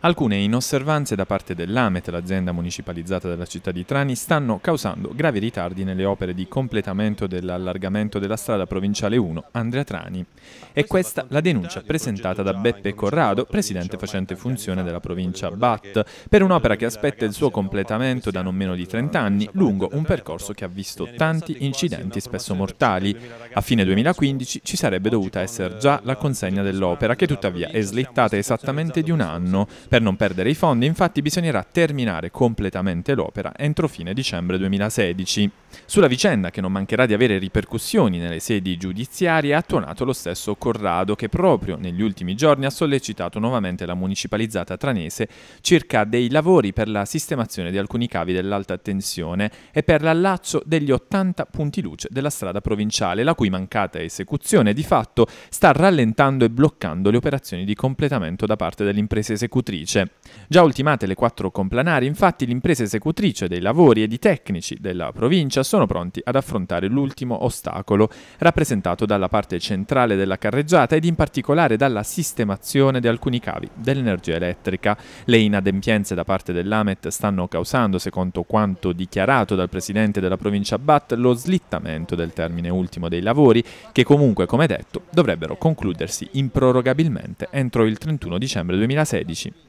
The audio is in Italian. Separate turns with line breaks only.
Alcune inosservanze da parte dell'AMET, l'azienda municipalizzata della città di Trani, stanno causando gravi ritardi nelle opere di completamento dell'allargamento della strada provinciale 1 Andrea Trani. È questa la denuncia presentata da Beppe Corrado, presidente facente funzione della provincia BAT, per un'opera che aspetta il suo completamento da non meno di 30 anni, lungo un percorso che ha visto tanti incidenti spesso mortali. A fine 2015 ci sarebbe dovuta essere già la consegna dell'opera, che tuttavia è slittata esattamente di un anno, per non perdere i fondi, infatti, bisognerà terminare completamente l'opera entro fine dicembre 2016. Sulla vicenda, che non mancherà di avere ripercussioni nelle sedi giudiziarie, ha tuonato lo stesso Corrado, che proprio negli ultimi giorni ha sollecitato nuovamente la municipalizzata tranese circa dei lavori per la sistemazione di alcuni cavi dell'alta tensione e per l'allaccio degli 80 punti luce della strada provinciale, la cui mancata esecuzione di fatto sta rallentando e bloccando le operazioni di completamento da parte dell'impresa esecutrice esecutrice. Già ultimate le quattro complanari, infatti, l'impresa esecutrice dei lavori e di tecnici della provincia sono pronti ad affrontare l'ultimo ostacolo, rappresentato dalla parte centrale della carreggiata ed in particolare dalla sistemazione di alcuni cavi dell'energia elettrica. Le inadempienze da parte dell'AMET stanno causando, secondo quanto dichiarato dal presidente della provincia Bat, lo slittamento del termine ultimo dei lavori, che comunque, come detto, dovrebbero concludersi improrogabilmente entro il 31 dicembre 2016.